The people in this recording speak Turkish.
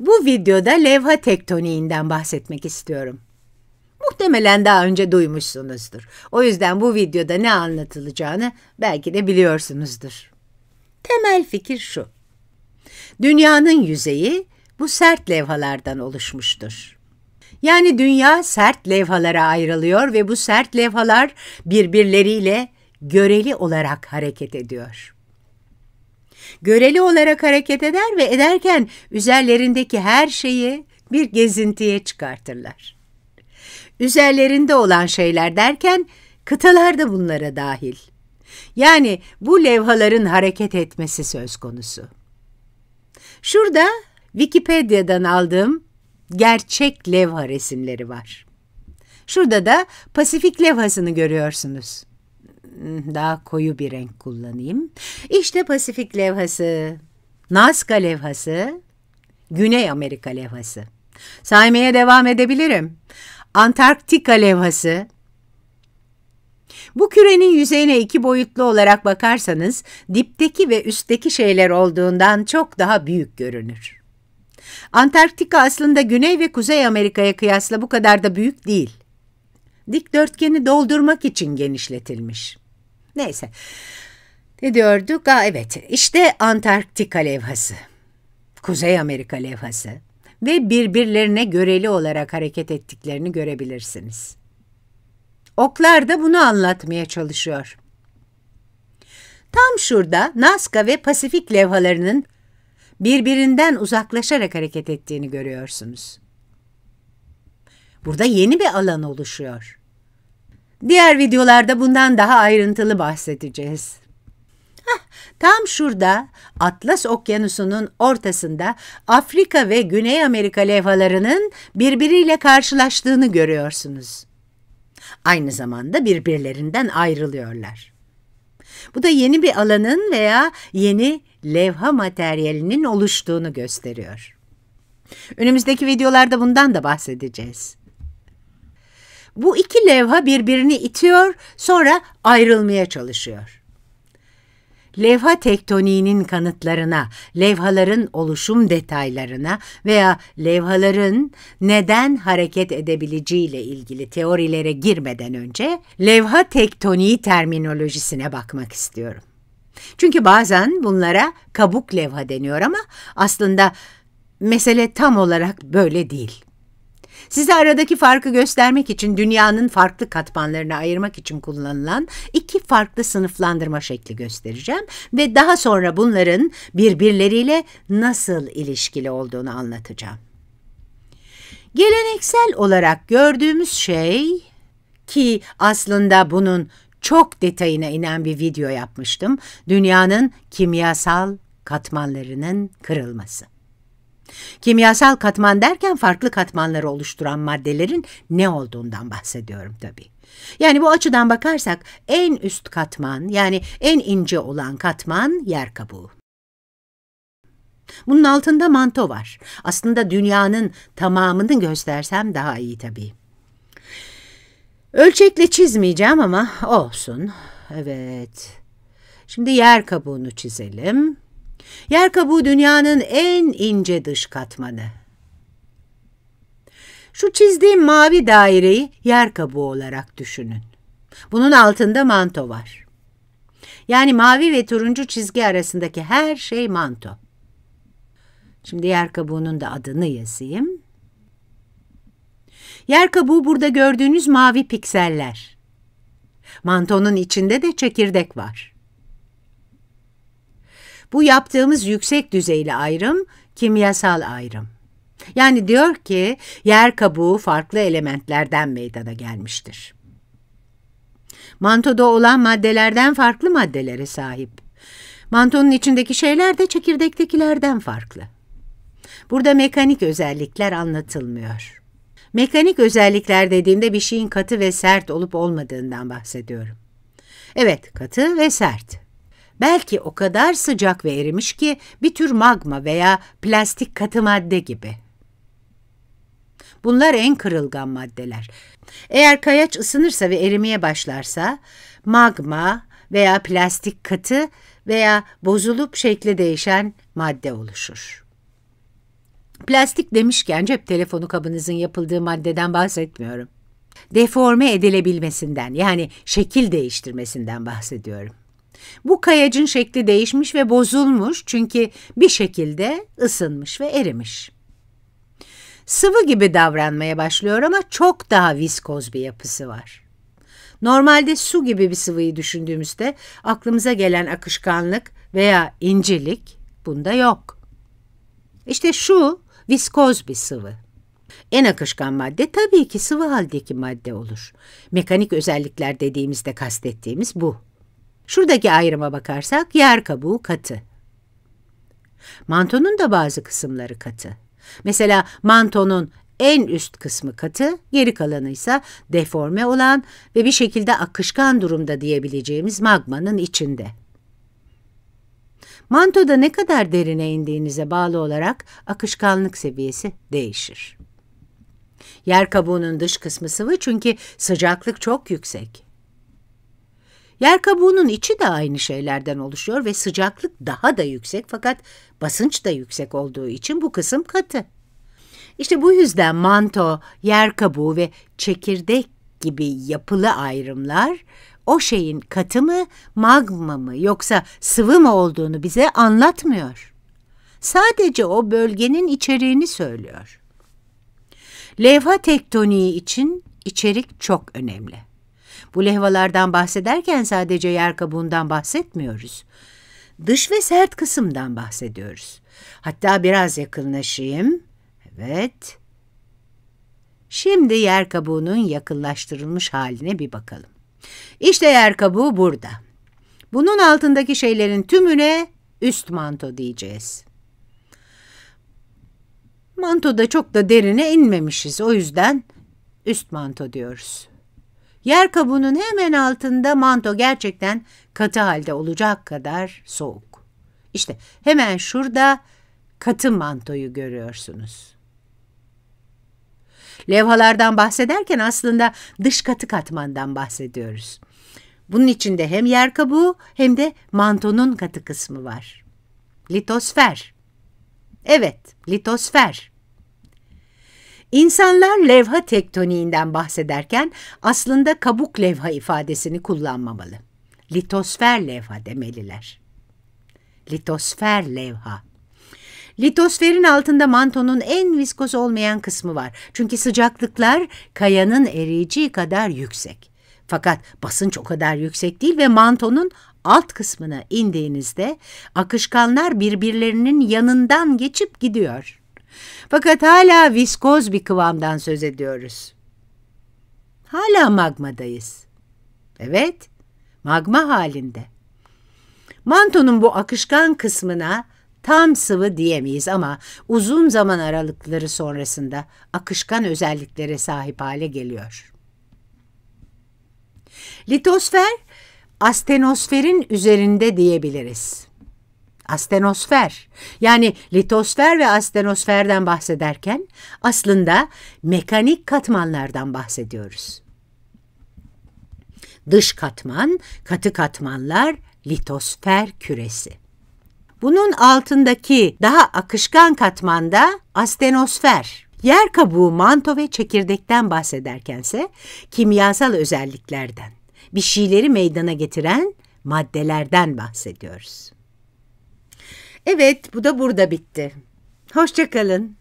Bu videoda levha tektoniğinden bahsetmek istiyorum. Muhtemelen daha önce duymuşsunuzdur. O yüzden bu videoda ne anlatılacağını belki de biliyorsunuzdur. Temel fikir şu. Dünyanın yüzeyi bu sert levhalardan oluşmuştur. Yani dünya sert levhalara ayrılıyor ve bu sert levhalar birbirleriyle göreli olarak hareket ediyor göreli olarak hareket eder ve ederken üzerlerindeki her şeyi bir gezintiye çıkartırlar. Üzerlerinde olan şeyler derken kıtalar da bunlara dahil. Yani bu levhaların hareket etmesi söz konusu. Şurada Wikipedia'dan aldığım gerçek levha resimleri var. Şurada da Pasifik levhasını görüyorsunuz daha koyu bir renk kullanayım. İşte Pasifik levhası, Nazca levhası, Güney Amerika levhası. Saymaya devam edebilirim. Antarktika levhası. Bu kürenin yüzeyine iki boyutlu olarak bakarsanız dipteki ve üstteki şeyler olduğundan çok daha büyük görünür. Antarktika aslında Güney ve Kuzey Amerika'ya kıyasla bu kadar da büyük değil. Dikdörtgeni doldurmak için genişletilmiş. Neyse. Ne diyorduk? Aa, evet işte Antarktika levhası. Kuzey Amerika levhası. Ve birbirlerine göreli olarak hareket ettiklerini görebilirsiniz. Oklar da bunu anlatmaya çalışıyor. Tam şurada Nazca ve Pasifik levhalarının birbirinden uzaklaşarak hareket ettiğini görüyorsunuz. Burada yeni bir alan oluşuyor. Diğer videolarda bundan daha ayrıntılı bahsedeceğiz. tam şurada Atlas Okyanusu'nun ortasında Afrika ve Güney Amerika levhalarının birbiriyle karşılaştığını görüyorsunuz. Aynı zamanda birbirlerinden ayrılıyorlar. Bu da yeni bir alanın veya yeni levha materyalinin oluştuğunu gösteriyor. Önümüzdeki videolarda bundan da bahsedeceğiz. Bu iki levha birbirini itiyor, sonra ayrılmaya çalışıyor. Levha tektoniğinin kanıtlarına, levhaların oluşum detaylarına veya levhaların neden hareket edebileceğiyle ilgili teorilere girmeden önce levha tektoniği terminolojisine bakmak istiyorum. Çünkü bazen bunlara kabuk levha deniyor ama aslında mesele tam olarak böyle değil. Size aradaki farkı göstermek için dünyanın farklı katmanlarını ayırmak için kullanılan iki farklı sınıflandırma şekli göstereceğim ve daha sonra bunların birbirleriyle nasıl ilişkili olduğunu anlatacağım. Geleneksel olarak gördüğümüz şey ki aslında bunun çok detayına inen bir video yapmıştım. Dünyanın kimyasal katmanlarının kırılması. Kimyasal katman derken farklı katmanları oluşturan maddelerin ne olduğundan bahsediyorum tabii. Yani bu açıdan bakarsak en üst katman yani en ince olan katman yer kabuğu. Bunun altında manto var. Aslında dünyanın tamamını göstersem daha iyi tabii. Ölçekle çizmeyeceğim ama olsun. Evet. Şimdi yer kabuğunu çizelim. Yer kabuğu dünyanın en ince dış katmanı. Şu çizdiğim mavi daireyi yer kabuğu olarak düşünün. Bunun altında manto var. Yani mavi ve turuncu çizgi arasındaki her şey manto. Şimdi yer kabuğunun da adını yazayım. Yer kabuğu burada gördüğünüz mavi pikseller. Mantonun içinde de çekirdek var. Bu yaptığımız yüksek düzeyli ayrım kimyasal ayrım. Yani diyor ki yer kabuğu farklı elementlerden meydana gelmiştir. Mantoda olan maddelerden farklı maddelere sahip. Mantonun içindeki şeyler de çekirdektekilerden farklı. Burada mekanik özellikler anlatılmıyor. Mekanik özellikler dediğimde bir şeyin katı ve sert olup olmadığından bahsediyorum. Evet, katı ve sert belki o kadar sıcak ve erimiş ki bir tür magma veya plastik katı madde gibi. Bunlar en kırılgan maddeler. Eğer kayaç ısınırsa ve erimeye başlarsa magma veya plastik katı veya bozulup şekli değişen madde oluşur. Plastik demişken cep telefonu kabınızın yapıldığı maddeden bahsetmiyorum. Deforme edilebilmesinden yani şekil değiştirmesinden bahsediyorum. Bu kayacın şekli değişmiş ve bozulmuş çünkü bir şekilde ısınmış ve erimiş. Sıvı gibi davranmaya başlıyor ama çok daha viskoz bir yapısı var. Normalde su gibi bir sıvıyı düşündüğümüzde aklımıza gelen akışkanlık veya incelik bunda yok. İşte şu viskoz bir sıvı. En akışkan madde tabii ki sıvı haldeki madde olur. Mekanik özellikler dediğimizde kastettiğimiz bu. Şuradaki ayrıma bakarsak yer kabuğu katı. Mantonun da bazı kısımları katı. Mesela mantonun en üst kısmı katı, geri kalanı ise deforme olan ve bir şekilde akışkan durumda diyebileceğimiz magmanın içinde. Mantoda ne kadar derine indiğinize bağlı olarak akışkanlık seviyesi değişir. Yer kabuğunun dış kısmı sıvı çünkü sıcaklık çok yüksek. Yer kabuğunun içi de aynı şeylerden oluşuyor ve sıcaklık daha da yüksek fakat basınç da yüksek olduğu için bu kısım katı. İşte bu yüzden manto, yer kabuğu ve çekirdek gibi yapılı ayrımlar o şeyin katı mı, magma mı yoksa sıvı mı olduğunu bize anlatmıyor. Sadece o bölgenin içeriğini söylüyor. Levha tektoniği için içerik çok önemli. Bu lehvalardan bahsederken sadece yer kabuğundan bahsetmiyoruz. Dış ve sert kısımdan bahsediyoruz. Hatta biraz yakınlaşayım. Evet. Şimdi yer kabuğunun yakınlaştırılmış haline bir bakalım. İşte yer kabuğu burada. Bunun altındaki şeylerin tümüne üst manto diyeceğiz. Mantoda çok da derine inmemişiz. O yüzden üst manto diyoruz. Yer kabuğunun hemen altında manto gerçekten katı halde olacak kadar soğuk. İşte hemen şurada katı mantoyu görüyorsunuz. Levhalardan bahsederken aslında dış katı katmandan bahsediyoruz. Bunun içinde hem yer kabuğu hem de mantonun katı kısmı var. Litosfer. Evet, litosfer. İnsanlar levha tektoniğinden bahsederken aslında kabuk levha ifadesini kullanmamalı. Litosfer levha demeliler. Litosfer levha. Litosferin altında mantonun en viskoz olmayan kısmı var. Çünkü sıcaklıklar kayanın eriyeceği kadar yüksek. Fakat basınç o kadar yüksek değil ve mantonun alt kısmına indiğinizde akışkanlar birbirlerinin yanından geçip gidiyor. Fakat hala viskoz bir kıvamdan söz ediyoruz. Hala magmadayız. Evet, magma halinde. Mantonun bu akışkan kısmına tam sıvı diyemeyiz ama uzun zaman aralıkları sonrasında akışkan özelliklere sahip hale geliyor. Litosfer, astenosferin üzerinde diyebiliriz astenosfer yani litosfer ve astenosferden bahsederken aslında mekanik katmanlardan bahsediyoruz. Dış katman, katı katmanlar, litosfer küresi. Bunun altındaki daha akışkan katmanda astenosfer Yer kabuğu, manto ve çekirdekten bahsederkense kimyasal özelliklerden, bir şeyleri meydana getiren maddelerden bahsediyoruz. Evet, bu da burada bitti. Hoşçakalın.